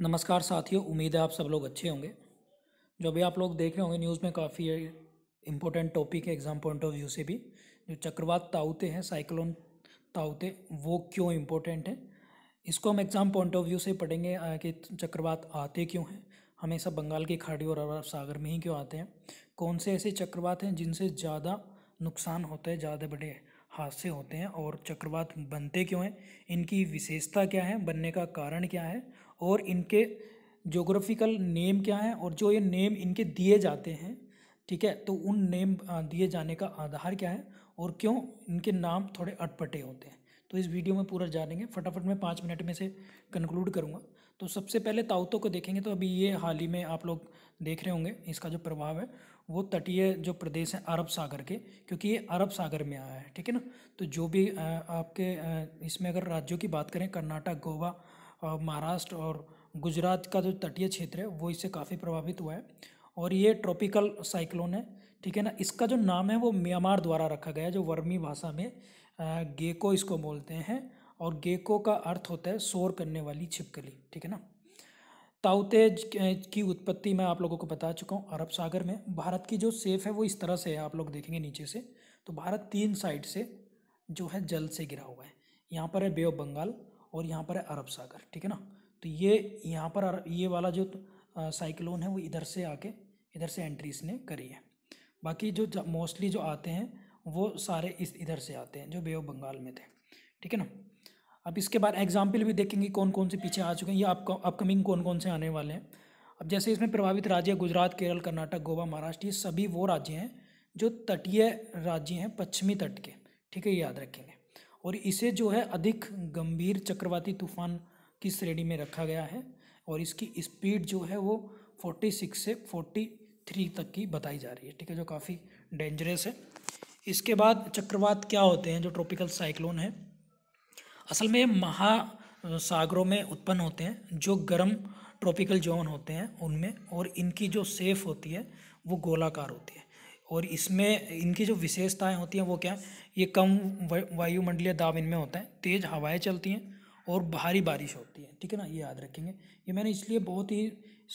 नमस्कार साथियों उम्मीद है आप सब लोग अच्छे होंगे जो भी आप लोग देख रहे होंगे न्यूज़ में काफ़ी इम्पोर्टेंट टॉपिक है एग्ज़ाम पॉइंट ऑफ व्यू से भी जो चक्रवात ताउते हैं साइक्लोन ताउते वो क्यों इम्पोर्टेंट है इसको हम एग्ज़ाम पॉइंट ऑफ व्यू से पढ़ेंगे कि चक्रवात आते क्यों हैं हमेशा बंगाल की खाड़ी और अरब सागर में ही क्यों आते हैं कौन से ऐसे चक्रवात हैं जिनसे ज़्यादा नुकसान होता है ज़्यादा बड़े हादसे होते हैं और चक्रवात बनते क्यों हैं इनकी विशेषता क्या है बनने का कारण क्या है और इनके जोग्राफिकल नेम क्या हैं और जो ये नेम इनके दिए जाते हैं ठीक है तो उन नेम दिए जाने का आधार क्या है और क्यों इनके नाम थोड़े अटपटे होते हैं तो इस वीडियो में पूरा जानेंगे फटाफट मैं पाँच मिनट में से कंक्लूड करूँगा तो सबसे पहले ताउतों को देखेंगे तो अभी ये हाल ही में आप लोग देख रहे होंगे इसका जो प्रभाव है वो तटीय जो प्रदेश है अरब सागर के क्योंकि ये अरब सागर में आया है ठीक है ना तो जो भी आपके इसमें अगर राज्यों की बात करें कर्नाटक गोवा महाराष्ट्र और गुजरात का जो तटीय क्षेत्र है वो इससे काफ़ी प्रभावित हुआ है और ये ट्रॉपिकल साइक्लोन है ठीक है ना इसका जो नाम है वो म्यांमार द्वारा रखा गया है जो वर्मी भाषा में गेको इसको बोलते हैं और गेको का अर्थ होता है शोर करने वाली छिपकली ठीक है ना ताउतेज की उत्पत्ति मैं आप लोगों को बता चुका हूँ अरब सागर में भारत की जो सेफ है वो इस तरह से है आप लोग देखेंगे नीचे से तो भारत तीन साइड से जो है जल से गिरा हुआ है यहाँ पर है बे ऑफ बंगाल और यहाँ पर है अरब सागर ठीक है ना तो ये यहाँ पर ये वाला जो साइक्लोन है वो इधर से आके इधर से एंट्री इसने करी है बाकी जो मोस्टली जो आते हैं वो सारे इस इधर से आते हैं जो बे ऑफ बंगाल में थे ठीक है ना अब इसके बाद एग्जाम्पल भी देखेंगे कौन कौन से पीछे आ चुके हैं ये आपका अपकमिंग कौन कौन से आने वाले हैं अब जैसे इसमें प्रभावित राज्य गुजरात केरल कर्नाटक गोवा महाराष्ट्र ये सभी वो राज्य हैं जो तटीय राज्य हैं पश्चिमी तट के ठीक है ये याद रखेंगे और इसे जो है अधिक गंभीर चक्रवाती तूफान की श्रेणी में रखा गया है और इसकी स्पीड जो है वो फोर्टी सिक्स से फोर्टी थ्री तक की बताई जा रही है ठीक है जो काफ़ी डेंजरस है इसके बाद चक्रवात क्या होते हैं जो ट्रॉपिकल साइक्लोन है असल में महासागरों में उत्पन्न होते हैं जो गर्म ट्रॉपिकल जोन होते हैं उनमें और इनकी जो सेफ होती है वो गोलाकार होती है और इसमें इनकी जो विशेषताएं होती हैं वो क्या है ये कम वायुमंडलीय दाब इनमें होता है तेज़ हवाएं चलती हैं और भारी बारिश होती है ठीक है ना ये याद रखेंगे ये मैंने इसलिए बहुत ही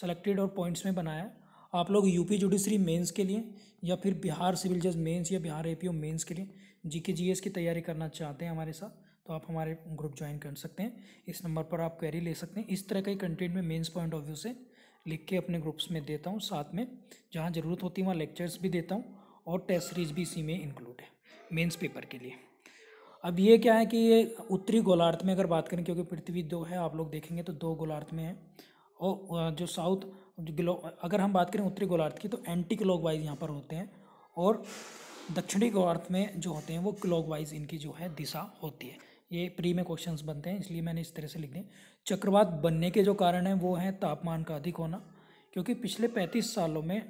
सेलेक्टेड और पॉइंट्स में बनाया है आप लोग यूपी जुडिशरी मेंस के लिए या फिर बिहार सिविल जज मेंस या बिहार एपीओ मेंस के लिए जीके जीएस की तैयारी करना चाहते हैं हमारे साथ तो आप हमारे ग्रुप ज्वाइन कर सकते हैं इस नंबर पर आप क्वेरी ले सकते हैं इस तरह का ही कंटेंट में मेंस पॉइंट ऑफ व्यू से लिख के अपने ग्रुप्स में देता हूँ साथ में जहाँ ज़रूरत होती है वहाँ लेक्चर्स भी देता हूँ और टेस्ट सीरीज भी इसी में इंक्लूड है मेंस पेपर के लिए अब ये क्या है कि ये उत्तरी गोलार्थ में अगर बात करें क्योंकि पृथ्वी दो है आप लोग देखेंगे तो दो गोलार्थ में है और जो साउथ ग्लो अगर हम बात करें उत्तरी गोलार्थ की तो एंटी क्लॉक वाइज यहाँ पर होते हैं और दक्षिणी गोलार्थ में जो होते हैं वो क्लॉक वाइज इनकी जो है दिशा होती है ये प्री में क्वेश्चन बनते हैं इसलिए मैंने इस तरह से लिख दिए चक्रवात बनने के जो कारण हैं वो हैं तापमान का अधिक होना क्योंकि पिछले पैंतीस सालों में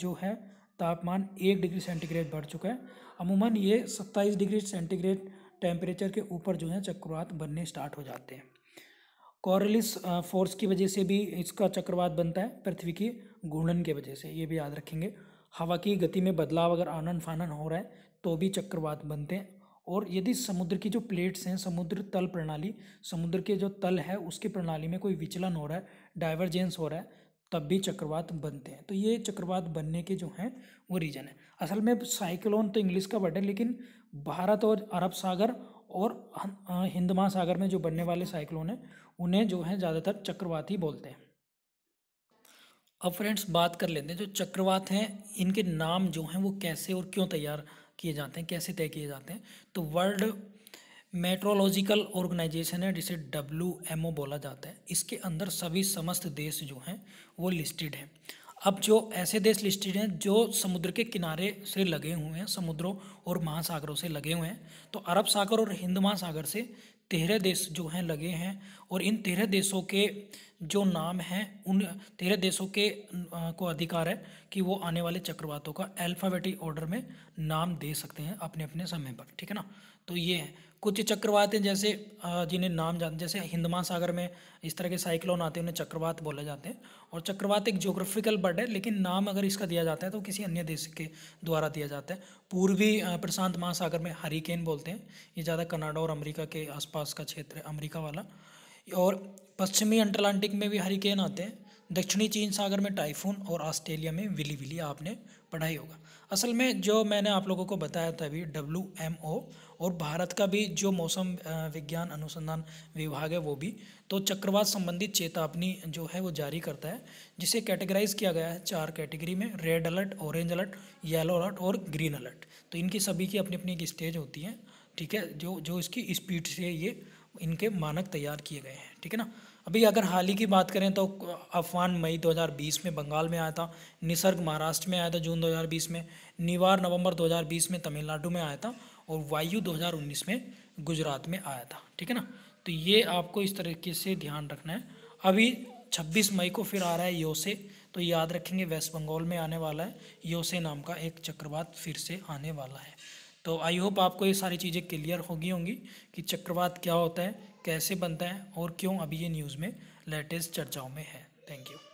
जो है तापमान एक डिग्री सेंटीग्रेड बढ़ चुका है अमूमन ये सत्ताईस डिग्री सेंटीग्रेड टेम्परेचर के ऊपर जो है चक्रवात बनने स्टार्ट हो जाते हैं कॉरलिस फोर्स की वजह से भी इसका चक्रवात बनता है पृथ्वी की घूर्णन की वजह से ये भी याद रखेंगे हवा की गति में बदलाव अगर आनन फानन हो रहा है तो भी चक्रवात बनते हैं और यदि समुद्र की जो प्लेट्स हैं समुद्र तल प्रणाली समुद्र के जो तल है उसकी प्रणाली में कोई विचलन हो रहा है डाइवर्जेंस हो रहा है तब भी चक्रवात बनते हैं तो ये चक्रवात बनने के जो हैं वो रीजन है असल में साइक्लोन तो इंग्लिश का वर्ड है लेकिन भारत और अरब सागर और अं-, हिंद महासागर में जो बनने वाले साइक्लोन हैं उन्हें जो है ज़्यादातर चक्रवात ही बोलते हैं अब फ्रेंड्स बात कर लेते हैं जो चक्रवात हैं इनके नाम जो हैं वो कैसे और क्यों तैयार किए जाते हैं कैसे तय किए जाते हैं तो वर्ल्ड मेट्रोलॉजिकल ऑर्गेनाइजेशन है जिसे डब्ल्यू एम ओ बोला जाता है इसके अंदर सभी समस्त देश जो हैं वो लिस्टेड हैं अब जो ऐसे देश लिस्टेड हैं जो समुद्र के किनारे से लगे हुए हैं समुद्रों और महासागरों से लगे हुए हैं तो अरब सागर और हिंद महासागर से तेरह देश जो हैं लगे हैं और इन तेरह देशों के जो हम्म। नाम है उन तेरह देशों के को अधिकार है कि वो आने वाले चक्रवातों का अल्फ़ाबेटिक ऑर्डर में नाम दे सकते हैं अपने अपने समय पर ठीक है ना तो ये है कुछ चक्रवात हैं जैसे जिन्हें नाम जानते जैसे हिंद महासागर में इस तरह के साइक्लोन आते हैं उन्हें चक्रवात बोले जाते हैं और चक्रवात एक जोग्राफिकल बर्ड है लेकिन नाम अगर इसका दिया जाता है तो किसी अन्य देश के द्वारा दिया जाता है पूर्वी प्रशांत महासागर में हरिकेन बोलते हैं ये ज़्यादा कनाडा और अमरीका के आसपास का क्षेत्र है अमरीका वाला और पश्चिमी अटलांटिक में भी हरिकेन आते हैं दक्षिणी चीन सागर में टाइफून और ऑस्ट्रेलिया में विली विली आपने पढ़ाई होगा असल में जो मैंने आप लोगों को बताया था अभी डब्ल्यू एम ओ और भारत का भी जो मौसम विज्ञान अनुसंधान विभाग है वो भी तो चक्रवात संबंधित चेतावनी जो है वो जारी करता है जिसे कैटेगराइज किया गया है चार कैटेगरी में red alert orange alert yellow alert और ग्रीन अलर्ट तो इनकी सभी की अपनी अपनी एक स्टेज होती है ठीक है जो जो इसकी स्पीड से ये इनके मानक तैयार किए गए हैं ठीक है ना अभी अगर हाल ही की बात करें तो अफवान मई 2020 में बंगाल में आया था निसर्ग महाराष्ट्र में आया था जून 2020 में निवार नवंबर 2020 में तमिलनाडु में आया था और वायु 2019 में गुजरात में आया था ठीक है ना तो ये आपको इस तरीके से ध्यान रखना है अभी 26 मई को फिर आ रहा है योसे तो याद रखेंगे वेस्ट बंगाल में आने वाला है योसे नाम का एक चक्रवात फिर से आने वाला है तो आई होप आपको ये सारी चीज़ें क्लियर होगी होंगी कि चक्रवात क्या होता है कैसे बनता है और क्यों अभी ये न्यूज़ में लेटेस्ट चर्चाओं में है थैंक यू